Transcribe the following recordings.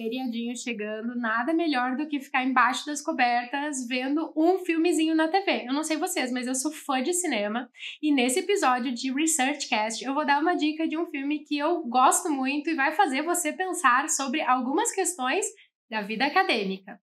feriadinho chegando, nada melhor do que ficar embaixo das cobertas vendo um filmezinho na TV. Eu não sei vocês, mas eu sou fã de cinema e nesse episódio de Research Cast eu vou dar uma dica de um filme que eu gosto muito e vai fazer você pensar sobre algumas questões da vida acadêmica.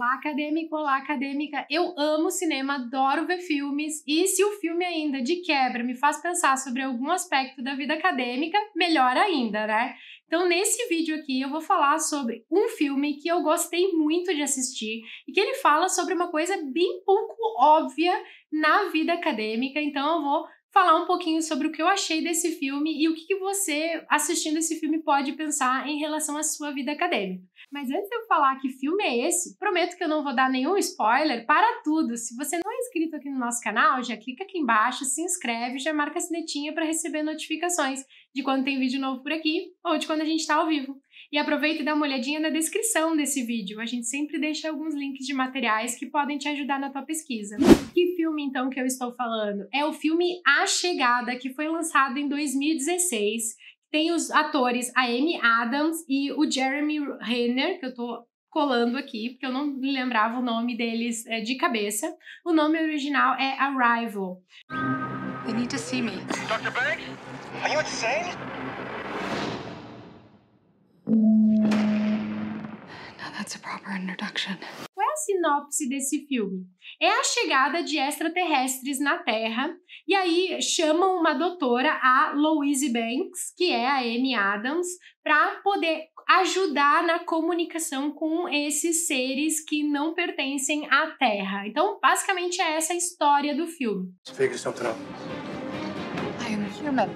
Olá, acadêmico! Olá, acadêmica! Eu amo cinema, adoro ver filmes e se o filme ainda de quebra me faz pensar sobre algum aspecto da vida acadêmica, melhor ainda, né? Então, nesse vídeo aqui, eu vou falar sobre um filme que eu gostei muito de assistir e que ele fala sobre uma coisa bem pouco óbvia na vida acadêmica. Então, eu vou falar um pouquinho sobre o que eu achei desse filme e o que, você, assistindo esse filme, pode pensar em relação à sua vida acadêmica. Mas antes de eu falar que filme é esse, prometo que eu não vou dar nenhum spoiler para tudo. Se você não é inscrito aqui no nosso canal, já clica aqui embaixo, se inscreve, já marca a sinetinha para receber notificações de quando tem vídeo novo por aqui ou de quando a gente está ao vivo. E aproveita e dá uma olhadinha na descrição desse vídeo. A gente sempre deixa alguns links de materiais que podem te ajudar na tua pesquisa. Que filme então que eu estou falando? É o filme A Chegada, que foi lançado em 2016. Tem os atores a Amy Adams e o Jeremy Renner, que eu tô colando aqui, porque eu não me lembrava o nome deles é, de cabeça. O nome original é Arrival. They need to see me. Dr. Banks? Are you insane? That's a proper introduction. Qual é a sinopse desse filme? É a chegada de extraterrestres na Terra, e aí chamam uma doutora, a Louise Banks, que é a Amy Adams, para poder ajudar na comunicação com esses seres que não pertencem à Terra. Então, basicamente é essa a história do filme. Figure something up. I am human.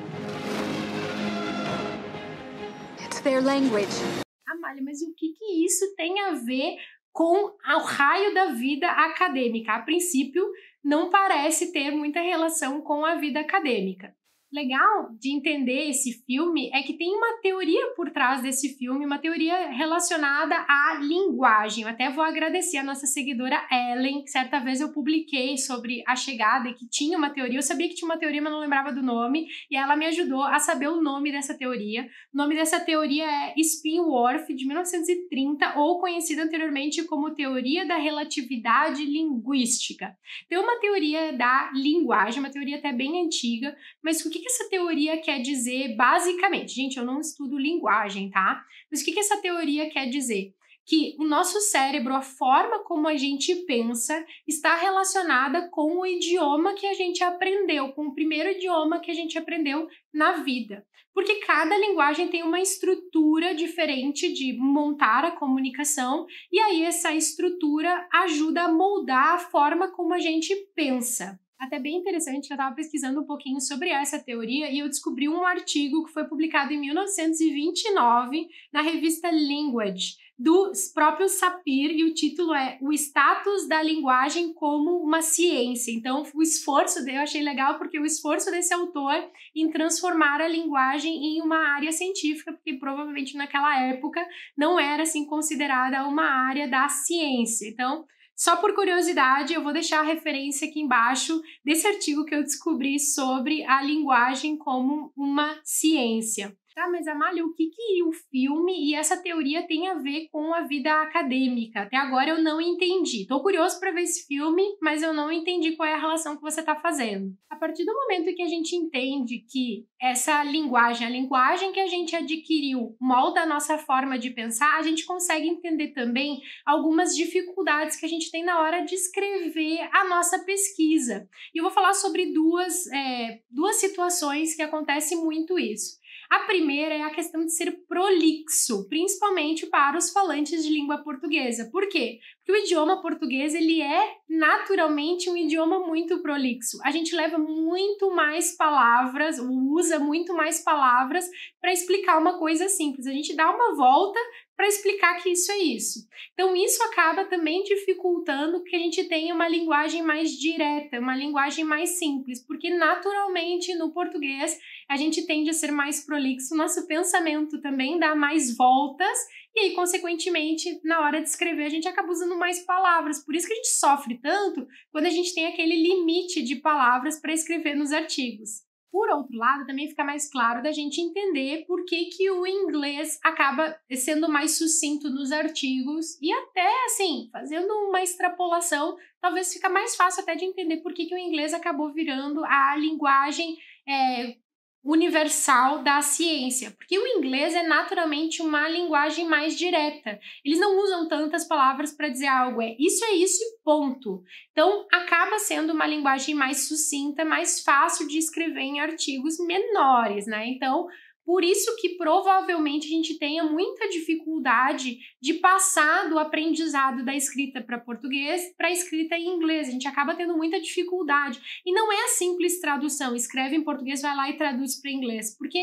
It's their language. Amália, mas o que, que isso tem a ver com o raio da vida acadêmica? A princípio, não parece ter muita relação com a vida acadêmica legal de entender esse filme é que tem uma teoria por trás desse filme, uma teoria relacionada à linguagem. Eu até vou agradecer a nossa seguidora Ellen, que certa vez eu publiquei sobre a chegada e que tinha uma teoria. Eu sabia que tinha uma teoria, mas não lembrava do nome, e ela me ajudou a saber o nome dessa teoria. O nome dessa teoria é Spinworth de 1930 ou conhecida anteriormente como teoria da relatividade linguística. Tem então, uma teoria da linguagem, uma teoria até bem antiga, mas o que que, que essa teoria quer dizer basicamente? Gente, eu não estudo linguagem, tá? Mas o que, que essa teoria quer dizer? que o nosso cérebro, a forma como a gente pensa, está relacionada com o idioma que a gente aprendeu, com o primeiro idioma que a gente aprendeu na vida. Porque cada linguagem tem uma estrutura diferente de montar a comunicação, e aí essa estrutura ajuda a moldar a forma como a gente pensa até bem interessante, eu estava pesquisando um pouquinho sobre essa teoria e eu descobri um artigo que foi publicado em 1929 na revista Language, do próprio Sapir, e o título é O Status da Linguagem como uma Ciência. Então, o esforço dele, eu achei legal, porque o esforço desse autor em transformar a linguagem em uma área científica, porque provavelmente naquela época não era assim considerada uma área da ciência. Então, só por curiosidade, eu vou deixar a referência aqui embaixo desse artigo que eu descobri sobre a linguagem como uma ciência. Tá, mas Amália, o que, que o filme e essa teoria tem a ver com a vida acadêmica? Até agora eu não entendi. Tô curioso para ver esse filme, mas eu não entendi qual é a relação que você tá fazendo. A partir do momento que a gente entende que essa linguagem, é a linguagem que a gente adquiriu, molda a nossa forma de pensar, a gente consegue entender também algumas dificuldades que a gente tem na hora de escrever a nossa pesquisa. E eu vou falar sobre duas, é, duas situações que acontece muito isso. A primeira é a questão de ser prolixo, principalmente para os falantes de língua portuguesa. Por quê? Porque o idioma português ele é naturalmente um idioma muito prolixo. A gente leva muito mais palavras, usa muito mais palavras para explicar uma coisa simples. A gente dá uma volta para explicar que isso é isso. Então, isso acaba também dificultando que a gente tenha uma linguagem mais direta, uma linguagem mais simples, porque naturalmente no português a gente tende a ser mais prolixo, nosso pensamento também dá mais voltas e aí, consequentemente, na hora de escrever, a gente acaba usando mais palavras. Por isso que a gente sofre tanto quando a gente tem aquele limite de palavras para escrever nos artigos. Por outro lado, também fica mais claro da gente entender por que, que o inglês acaba sendo mais sucinto nos artigos e até assim, fazendo uma extrapolação, talvez fica mais fácil até de entender por que, que o inglês acabou virando a linguagem é, universal da ciência, porque o inglês é naturalmente uma linguagem mais direta. Eles não usam tantas palavras para dizer algo, é isso é isso e ponto. Então, acaba sendo uma linguagem mais sucinta, mais fácil de escrever em artigos menores, né? Então, por isso que provavelmente a gente tenha muita dificuldade de passar do aprendizado da escrita para português para a escrita em inglês. A gente acaba tendo muita dificuldade. E não é a simples tradução, escreve em português, vai lá e traduz para inglês, porque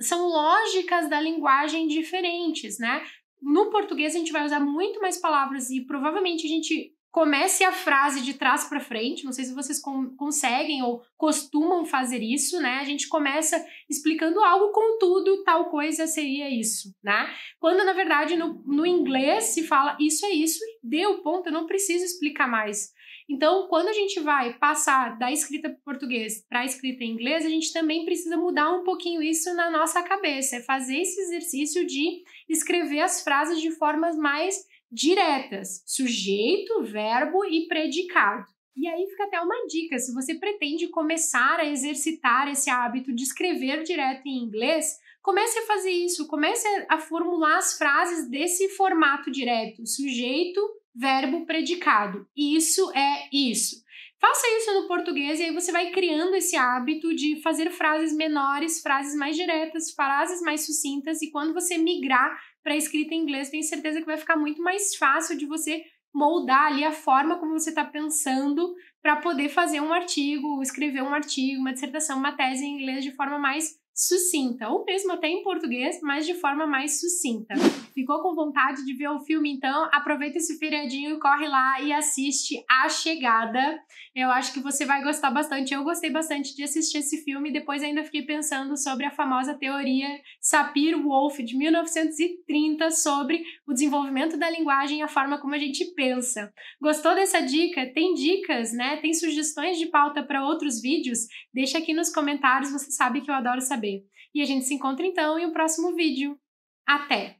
são lógicas da linguagem diferentes, né? No português a gente vai usar muito mais palavras e provavelmente a gente comece a frase de trás para frente. Não sei se vocês conseguem ou costumam fazer isso, né? A gente começa explicando algo, contudo, tal coisa seria isso, né? Quando na verdade no, no inglês se fala isso é isso, deu ponto, eu não preciso explicar mais. Então, quando a gente vai passar da escrita português para a escrita em inglês, a gente também precisa mudar um pouquinho isso na nossa cabeça, é fazer esse exercício de escrever as frases de formas mais diretas: sujeito, verbo e predicado. E aí fica até uma dica: se você pretende começar a exercitar esse hábito de escrever direto em inglês, comece a fazer isso, comece a formular as frases desse formato direto: sujeito, verbo, predicado. Isso é isso. Faça isso no português e aí você vai criando esse hábito de fazer frases menores, frases mais diretas, frases mais sucintas e quando você migrar para escrita em inglês, tenho certeza que vai ficar muito mais fácil de você moldar ali a forma como você está pensando para poder fazer um artigo, escrever um artigo, uma dissertação, uma tese em inglês de forma mais sucinta, ou mesmo até em português, mas de forma mais sucinta ficou com vontade de ver o filme, então aproveita esse feriadinho corre lá e assiste A Chegada. Eu acho que você vai gostar bastante. Eu gostei bastante de assistir esse filme. Depois ainda fiquei pensando sobre a famosa teoria Sapir-Whorf de 1930 sobre o desenvolvimento da linguagem e a forma como a gente pensa. Gostou dessa dica? Tem dicas, né? Tem sugestões de pauta para outros vídeos? Deixa aqui nos comentários, você sabe que eu adoro saber. E a gente se encontra então em um próximo vídeo. Até!